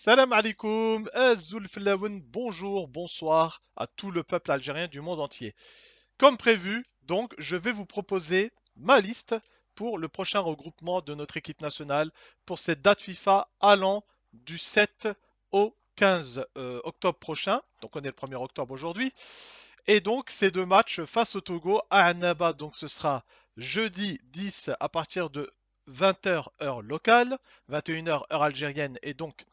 Salam alaikum, bonjour, bonsoir à tout le peuple algérien du monde entier. Comme prévu, donc, je vais vous proposer ma liste pour le prochain regroupement de notre équipe nationale pour cette date FIFA allant du 7 au 15 euh, octobre prochain. Donc, on est le 1er octobre aujourd'hui. Et donc, ces deux matchs face au Togo à Annaba, donc ce sera jeudi 10 à partir de 20h heure locale, 21h heure algérienne et donc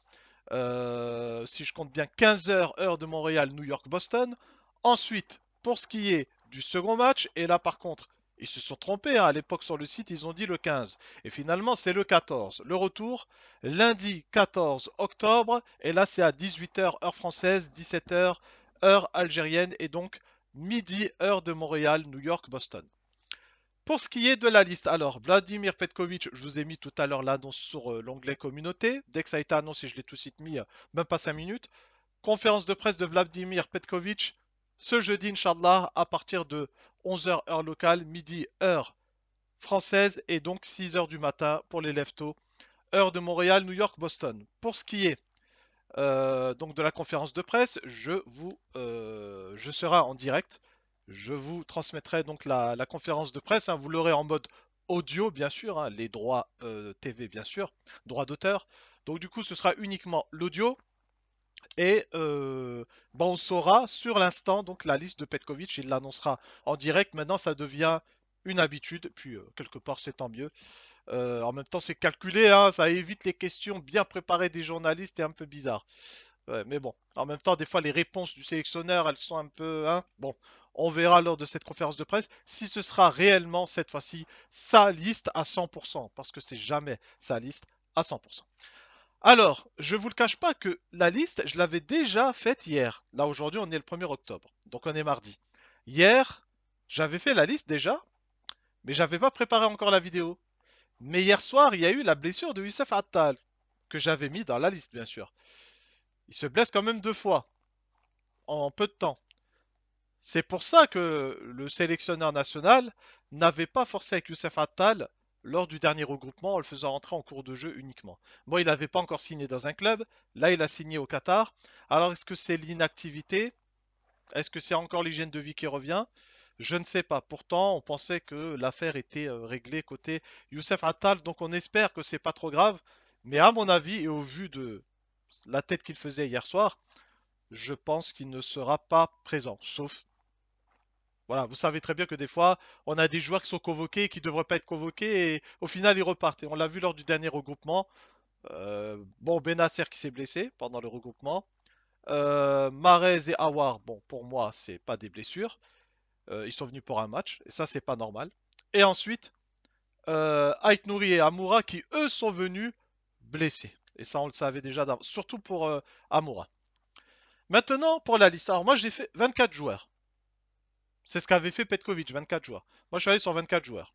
euh, si je compte bien, 15h heure de Montréal, New York, Boston. Ensuite, pour ce qui est du second match, et là par contre, ils se sont trompés, hein. à l'époque sur le site, ils ont dit le 15. Et finalement, c'est le 14. Le retour, lundi 14 octobre, et là c'est à 18h heure française, 17h heure algérienne, et donc midi heure de Montréal, New York, Boston. Pour ce qui est de la liste, alors Vladimir Petkovic, je vous ai mis tout à l'heure l'annonce sur euh, l'onglet communauté. Dès que ça a été annoncé, je l'ai tout de suite mis, euh, même pas 5 minutes. Conférence de presse de Vladimir Petkovic ce jeudi, Inch'Allah, à partir de 11h heure locale, midi heure française et donc 6h du matin pour les leftos, heure de Montréal, New York, Boston. Pour ce qui est euh, donc de la conférence de presse, je vous je serai en direct je vous transmettrai donc la, conférence de presse. Hein. vous l'aurez en mode audio, bien sûr, hein. les droits euh, TV, bien sûr, droits d'auteur. Donc du coup, ce sera uniquement l'audio. Et euh, ben, on saura sur l'instant donc la liste de Petkovic. Il l'annoncera en direct. Maintenant, ça devient une habitude. Puis euh, quelque part, c'est tant mieux. en même temps, c'est calculé. Hein. ça évite les questions bien préparées des journalistes et un peu bizarre, mais bon, en même temps, des fois, les réponses du sélectionneur, elles sont un peu. bon, on verra lors de cette conférence de presse si ce sera réellement cette fois-ci sa liste à 100%, parce que c'est jamais sa liste à 100%. Alors, je vous le cache pas que la liste, je l'avais déjà faite hier. Là, aujourd'hui, on est le 1er octobre, donc on est mardi. Hier, j'avais fait la liste déjà, mais j'avais pas préparé encore la vidéo. Mais hier soir, il y a eu la blessure de Youssef Attal, que j'avais mis dans la liste, bien sûr. Il se blesse quand même deux fois, en peu de temps. C'est pour ça que le sélectionneur national n'avait pas forcé avec Youssef Attal lors du dernier regroupement en le faisant rentrer en cours de jeu uniquement. Bon, il n'avait pas encore signé dans un club. Là, il a signé au Qatar. Alors, est-ce que c'est l'inactivité Est-ce que c'est encore l'hygiène de vie qui revient Je ne sais pas. Pourtant, on pensait que l'affaire était euh, réglée côté Youssef Attal. Donc, on espère que c'est pas trop grave. Mais à mon avis, et au vu de la tête qu'il faisait hier soir, je pense qu'il ne sera pas présent. Sauf voilà, vous savez très bien que des fois, on a des joueurs qui sont convoqués et qui ne devraient pas être convoqués et au final, ils repartent. Et on l'a vu lors du dernier regroupement. Euh, bon, Benacer qui s'est blessé pendant le regroupement. Euh, Marez et Awar, bon, pour moi, ce c'est pas des blessures. Euh, ils sont venus pour un match et ça, c'est pas normal. Et ensuite, euh, nouri et Amoura qui, eux, sont venus blessés. Et ça, on le savait déjà, surtout pour Amoura. Maintenant, pour la liste. Alors, moi, j'ai fait 24 joueurs. C'est ce qu'avait fait Petkovic, 24 joueurs. Moi, je suis allé sur 24 joueurs.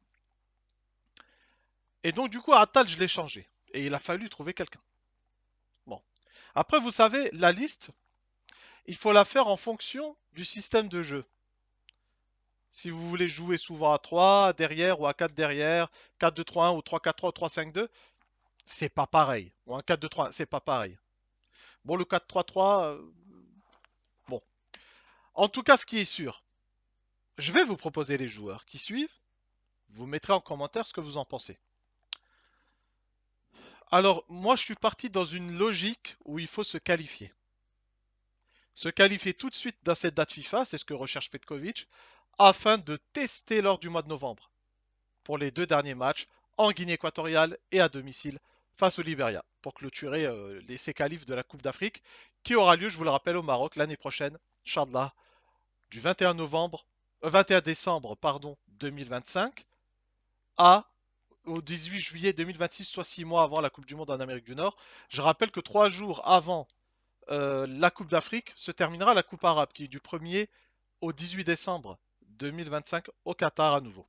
Et donc, du coup, à Atal, je l'ai changé. Et il a fallu trouver quelqu'un. Bon. Après, vous savez, la liste, il faut la faire en fonction du système de jeu. Si vous voulez jouer souvent à 3 derrière ou à 4 derrière, 4-2-3-1 ou 3-4-3 ou 3-5-2, c'est pas pareil. Ou un 4-2-3, 1 c'est pas pareil. Bon, le 4-3-3, euh, bon. En tout cas, ce qui est sûr, je vais vous proposer les joueurs qui suivent. Vous mettrez en commentaire ce que vous en pensez. Alors, moi, je suis parti dans une logique où il faut se qualifier. Se qualifier tout de suite dans cette date FIFA, c'est ce que recherche Petkovic, afin de tester lors du mois de novembre, pour les deux derniers matchs, en Guinée équatoriale et à domicile, face au Liberia, pour clôturer euh, les l'essai de la Coupe d'Afrique, qui aura lieu, je vous le rappelle, au Maroc l'année prochaine, Inch'Allah, du 21 novembre 21 décembre pardon, 2025 à au 18 juillet 2026, soit six mois avant la Coupe du Monde en Amérique du Nord. Je rappelle que trois jours avant euh, la Coupe d'Afrique se terminera la Coupe arabe qui est du 1er au 18 décembre 2025 au Qatar à nouveau.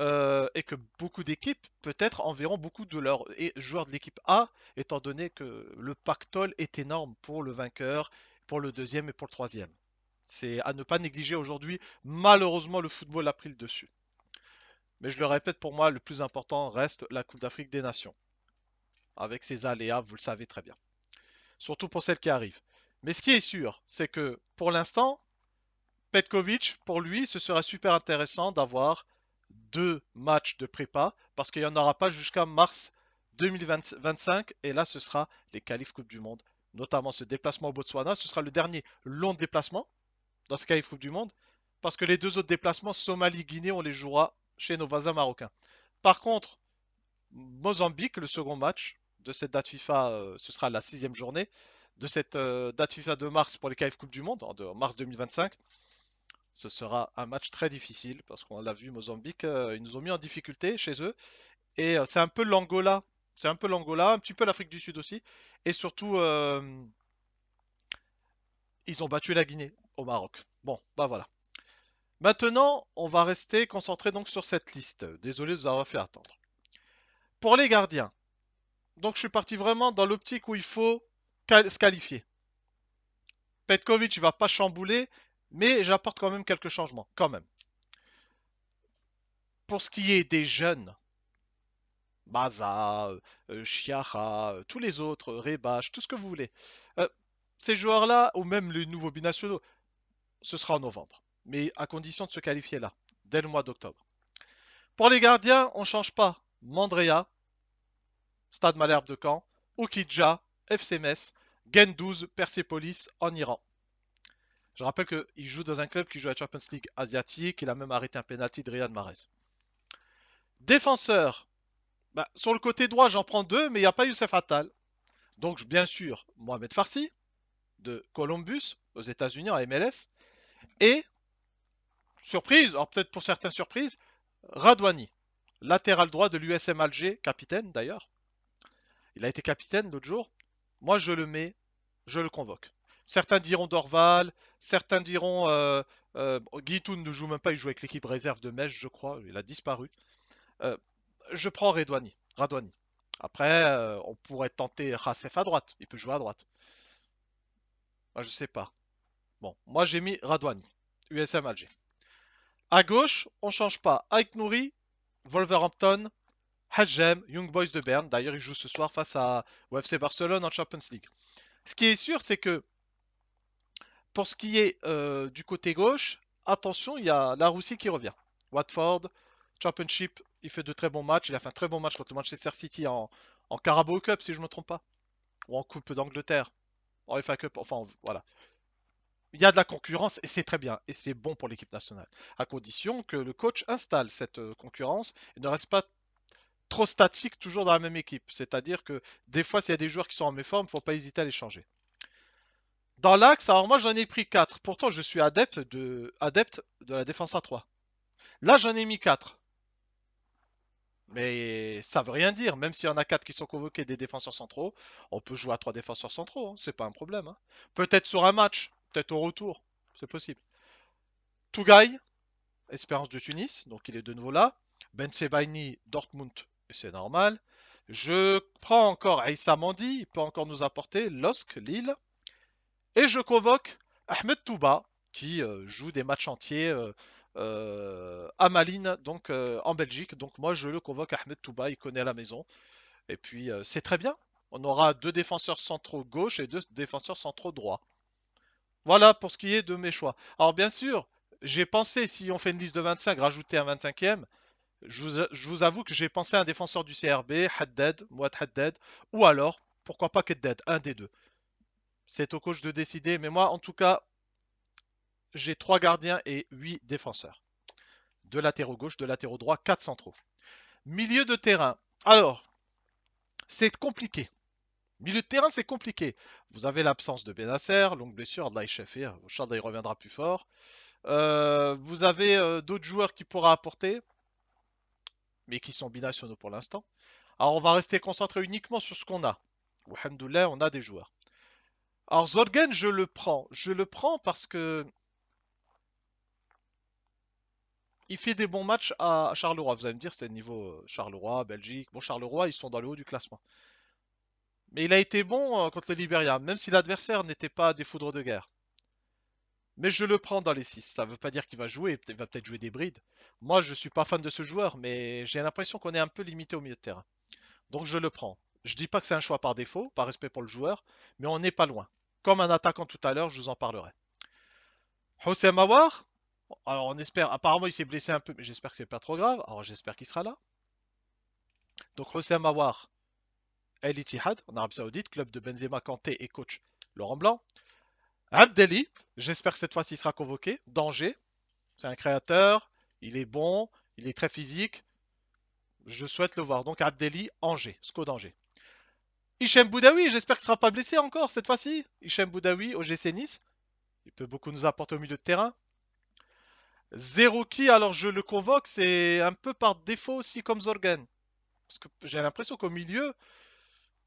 Euh, et que beaucoup d'équipes, peut-être, environ beaucoup de leurs joueurs de l'équipe A, étant donné que le pactole est énorme pour le vainqueur, pour le deuxième et pour le troisième. C'est à ne pas négliger aujourd'hui. Malheureusement, le football a pris le dessus. Mais je le répète, pour moi, le plus important reste la Coupe d'Afrique des Nations. Avec ses aléas, vous le savez très bien. Surtout pour celle qui arrive. Mais ce qui est sûr, c'est que pour l'instant, Petkovic, pour lui, ce serait super intéressant d'avoir deux matchs de prépa parce qu'il n'y en aura pas jusqu'à mars 2025. Et là, ce sera les qualifs Coupe du Monde, notamment ce déplacement au Botswana. Ce sera le dernier long déplacement dans ce Coupe du Monde. Parce que les deux autres déplacements, Somalie-Guinée, on les jouera chez nos voisins marocains. Par contre, Mozambique, le second match de cette date FIFA, euh, ce sera la sixième journée de cette euh, date FIFA de mars pour les KF Coupe du Monde, en, mars 2025. Ce sera un match très difficile parce qu'on l'a vu, Mozambique, euh, ils nous ont mis en difficulté chez eux. Et c'est un peu l'Angola, c'est un peu l'Angola, un petit peu l'Afrique du Sud aussi. Et surtout, ils ont battu la Guinée au Maroc. Bon, bah voilà. Maintenant, on va rester concentré donc sur cette liste. Désolé de vous avoir fait attendre. Pour les gardiens, donc je suis parti vraiment dans l'optique où il faut se qualifier. Petkovic ne va pas chambouler, mais j'apporte quand même quelques changements, quand même. Pour ce qui est des jeunes, Baza, euh, euh, Chiara, euh, tous les autres, Rebash. tout ce que vous voulez, ces joueurs-là, ou même les nouveaux binationaux, ce sera en novembre, mais à condition de se qualifier là, dès le mois d'octobre. Pour les gardiens, on ne change pas. Mandrea, Stade Malherbe de Caen, Okidja, FC Metz, 12, Persepolis en Iran. Je rappelle qu'il joue dans un club qui joue à la Champions League asiatique. Il a même arrêté un pénalty de Riyad Mahrez. Défenseur. Bah, sur le côté droit, j'en prends deux, mais il n'y a pas Youssef Attal. Donc, bien sûr, Mohamed Farsi de Columbus aux États-Unis en MLS. Et, surprise, alors peut-être pour certains surprise, Radwani, latéral droit de l'USM Alger, capitaine d'ailleurs. Il a été capitaine l'autre jour. Moi, je le mets, je le convoque. Certains diront Dorval, certains diront euh, euh, Guy ne joue même pas, il joue avec l'équipe réserve de Mèche, je crois, il a disparu. Euh, je prends Radwani. Radwani. Après, on pourrait tenter Rasef à droite, il peut jouer à droite. Moi, je sais pas. Bon, moi j'ai mis Radwani, USM Alger. À gauche, on change pas. Ike Nouri, Wolverhampton, Hajjem, Young Boys de Berne. D'ailleurs, ils jouent ce soir face à UFC Barcelone en Champions League. Ce qui est sûr, c'est que pour ce qui est euh, du côté gauche, attention, il y a la Russie qui revient. Watford, Championship, il fait de très bons matchs. Il a fait un très bon match contre Manchester City en, en Carabao Cup, si je ne me trompe pas. Ou en Coupe d'Angleterre. En FA Cup, enfin voilà il y a de la concurrence et c'est très bien et c'est bon pour l'équipe nationale, à condition que le coach installe cette euh, concurrence et ne reste pas trop statique toujours dans la même équipe. C'est-à-dire que des fois, s'il y a des joueurs qui sont en méforme, faut pas hésiter à les changer. Dans l'axe, alors moi j'en ai pris 4. Pourtant, je suis adepte de, adepte de la défense à 3. Là, j'en ai mis 4. Mais ça veut rien dire, même s'il y en a 4 qui sont convoqués des défenseurs centraux, on peut jouer à 3 défenseurs centraux, Ce hein. c'est pas un problème. Hein. Peut-être sur un match, peut-être au retour, c'est possible. Tougaï, Espérance de Tunis, donc il est de nouveau là. Ben Sebaini, Dortmund, c'est normal. Je prends encore Aïssa Mandi, il peut encore nous apporter LOSC, Lille. Et je convoque Ahmed Touba, qui euh, joue des matchs entiers euh, euh, à Malines, donc en Belgique. Donc moi, je le convoque Ahmed Touba, il connaît la maison. Et puis, c'est très bien. On aura deux défenseurs centraux gauche et deux défenseurs centraux droit. Voilà pour ce qui est de mes choix. Alors bien sûr, j'ai pensé, si on fait une liste de 25, rajouter un 25e, je vous, avoue que j'ai pensé à un défenseur du CRB, Haddad, Mouad Haddad, ou alors, pourquoi pas Keddad, un des deux. C'est au coach de décider, mais moi, en tout cas, j'ai 3 gardiens et 8 défenseurs. De latéraux gauche, de latéraux droit, quatre centraux. Milieu de terrain. Alors, c'est compliqué. Milieu de terrain, c'est compliqué. Vous avez l'absence de Benasser, longue blessure, Adlaï Shafir. Charles il reviendra plus fort. Euh, vous avez euh, d'autres joueurs qui pourra apporter, mais qui sont binationaux pour l'instant. Alors, on va rester concentré uniquement sur ce qu'on a. Alhamdoulilah, on a des joueurs. Alors, Zorgen, je le prends. Je le prends parce que. Il fait des bons matchs à Charleroi. Vous allez me dire, c'est le niveau euh, Charleroi, Belgique. Bon, Charleroi, ils sont dans le haut du classement. Mais il a été bon euh, contre le Liberia, même si l'adversaire n'était pas des foudres de guerre. Mais je le prends dans les 6. Ça ne veut pas dire qu'il va jouer, il va peut-être jouer des brides. Moi, je ne suis pas fan de ce joueur, mais j'ai l'impression qu'on est un peu limité au milieu de terrain. Donc je le prends. Je ne dis pas que c'est un choix par défaut, par respect pour le joueur, mais on n'est pas loin. Comme un attaquant tout à l'heure, je vous en parlerai. Hossein Mawar, alors on espère, apparemment il s'est blessé un peu, mais j'espère que ce n'est pas trop grave. Alors j'espère qu'il sera là. Donc Hossein Mawar, El Ittihad en Arabie Saoudite, club de Benzema Kanté et coach Laurent Blanc. Abdelli, j'espère que cette fois-ci il sera convoqué. Danger, c'est un créateur, il est bon, il est très physique. Je souhaite le voir. Donc Abdelli, Angers, Sco Danger. Hichem Boudaoui, j'espère qu'il ne sera pas blessé encore cette fois-ci. Hichem Boudaoui au GC Nice. Il peut beaucoup nous apporter au milieu de terrain. Zerouki, alors je le convoque, c'est un peu par défaut aussi comme Zorgan. Parce que j'ai l'impression qu'au milieu,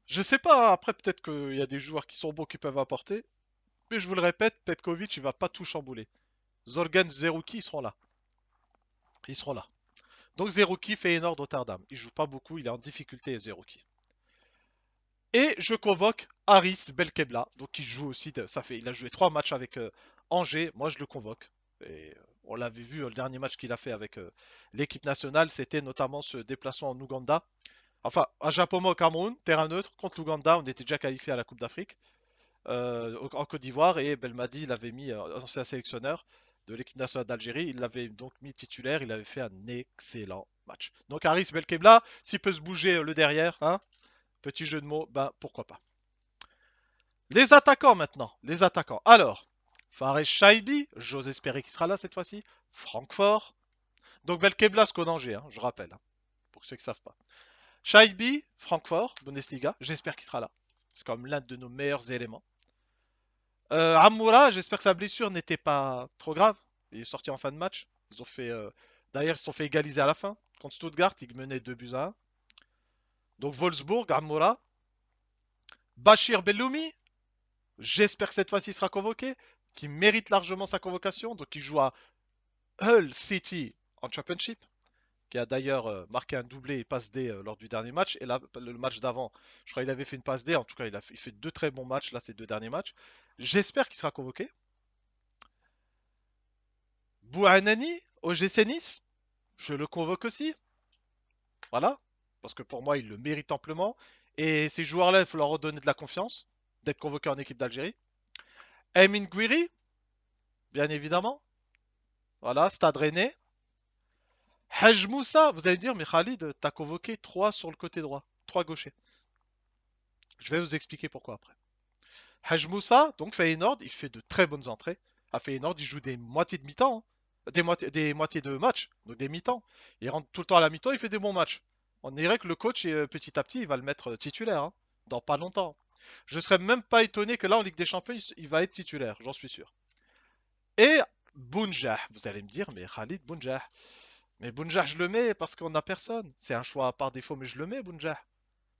je sais pas, hein. après peut-être qu'il y a des joueurs qui sont bons qui peuvent apporter. Mais je vous le répète, Petkovic, il va pas tout chambouler. Zolgan, Zerouki, ils seront là. Ils seront là. Donc Zerouki fait énorme Rotterdam. Il joue pas beaucoup, il est en difficulté Zerouki. Et je convoque Harris Belkebla, donc qui joue aussi, ça fait, il a joué trois matchs avec euh, Angers, moi je le convoque. Et euh, on l'avait vu, euh, le dernier match qu'il a fait avec l'équipe nationale, c'était notamment ce déplacement en Ouganda Enfin, à Japon, au Cameroun, terrain neutre, contre l'Ouganda, on était déjà qualifié à la Coupe d'Afrique. Euh, en Côte d'Ivoire, et Belmadi, l'avait avait mis, euh, ancien sélectionneur de l'équipe nationale d'Algérie, il l'avait donc mis titulaire, il avait fait un excellent match. Donc Aris Belkebla, s'il peut se bouger euh, le derrière, hein, petit jeu de mots, bah pourquoi pas. Les attaquants maintenant, les attaquants. Alors, Fares Shaibi, j'ose espérer qu'il sera là cette fois-ci, Francfort. Donc Belkebla, ce qu'on hein, je rappelle, hein, pour ceux qui ne savent pas. Scheibe, Francfort, Bundesliga, j'espère qu'il sera là. C'est quand même l'un de nos meilleurs éléments. Euh, Amoura, j'espère que sa blessure n'était pas trop grave. Il est sorti en fin de match. Ils ont fait, euh, D'ailleurs, ils se sont fait égaliser à la fin. Contre Stuttgart, Il menait 2 buts à 1. Donc Wolfsburg, Amoura. Bachir Belloumi, j'espère que cette fois-ci il sera convoqué. Qui mérite largement sa convocation. Donc il joue à Hull City en Championship qui a d'ailleurs euh, marqué un doublé et passe D euh, lors du dernier match. Et là, le match d'avant, je crois qu'il avait fait une passe D. En tout cas, il a fait, il fait deux très bons matchs, là, ces deux derniers matchs. J'espère qu'il sera convoqué. Bouhanani, OGC Nice, je le convoque aussi. Voilà, parce que pour moi, il le mérite amplement. Et ces joueurs-là, il faut leur redonner de la confiance d'être convoqué en équipe d'Algérie. Emin Guiri, bien évidemment. Voilà, Stade Rennais. Haj Moussa, vous allez me dire, mais Khalid, t'as convoqué 3 sur le côté droit, trois gauchers. Je vais vous expliquer pourquoi après. Haj Moussa, donc Feyenoord, il fait de très bonnes entrées. À Feyenoord, il joue des moitiés de mi-temps, hein. des, moitiés, de matchs, donc des mi-temps. Il rentre tout le temps à la mi-temps, il fait des bons matchs. On dirait que le coach, euh, petit à petit, il va le mettre euh, titulaire, hein, dans pas longtemps. Je serais même pas étonné que là, en Ligue des Champions, il va être titulaire, j'en suis sûr. Et Bounjah, vous allez me dire, mais Khalid Bounjah, mais Bounjah, je le mets parce qu'on n'a personne. C'est un choix par défaut, mais je le mets, Bounjah.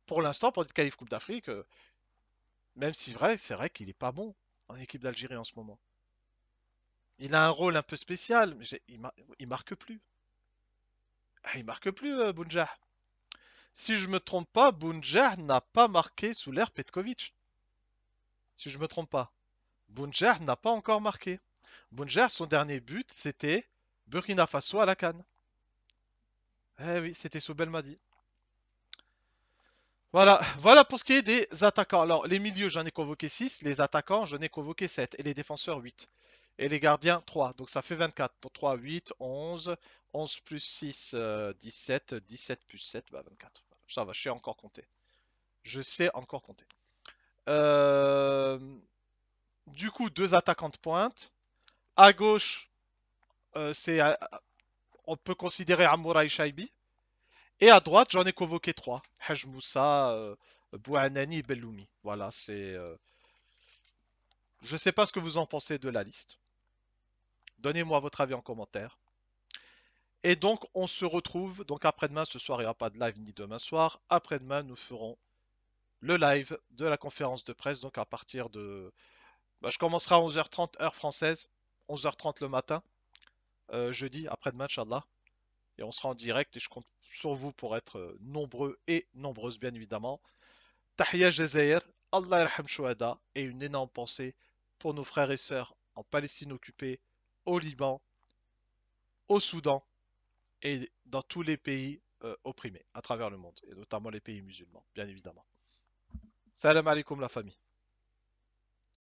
Pour l'instant, pour être qualif Coupe d'Afrique, euh, même si vrai, c'est vrai qu'il n'est pas bon en équipe d'Algérie en ce moment. Il a un rôle un peu spécial, mais il, ne marque plus. Il marque plus, ah, euh, Bunja. Si je me trompe pas, Bounjah n'a pas marqué sous l'ère Petkovic. Si je me trompe pas. Bounjah n'a pas encore marqué. Bounjah, son dernier but, c'était Burkina Faso à la Cannes. Eh oui, c'était sous Belmadi. Voilà. voilà pour ce qui est des attaquants. Alors, les milieux, j'en ai convoqué 6. Les attaquants, j'en ai convoqué 7. Et les défenseurs, 8. Et les gardiens, 3. Donc, ça fait 24. 3, 8, 11. 11 plus 6, 17. 17 plus 7, bah, 24. Ça va, je sais encore compter. Je sais encore compter. Euh, du coup, deux attaquants de pointe. À gauche, euh, c'est euh, on peut considérer Amoura et Shaibi. Et à droite, j'en ai convoqué trois. Haj Moussa, euh, Bouanani et Belloumi. Voilà, c'est... Euh, je ne sais pas ce que vous en pensez de la liste. Donnez-moi votre avis en commentaire. Et donc, on se retrouve. Donc, après-demain, ce soir, il n'y aura pas de live ni demain soir. Après-demain, nous ferons le live de la conférence de presse. Donc, à partir de. Bah, je commencerai à 11h30, heure française, 11h30 le matin. Euh, jeudi après demain match, Et on sera en direct et je compte sur vous pour être euh, nombreux et nombreuses, bien évidemment. Tahiyya Jazair, Allah Irham et une énorme pensée pour nos frères et sœurs en Palestine occupée, au Liban, au Soudan et dans tous les pays euh, opprimés à travers le monde, et notamment les pays musulmans, bien évidemment. Salam alaikum la famille.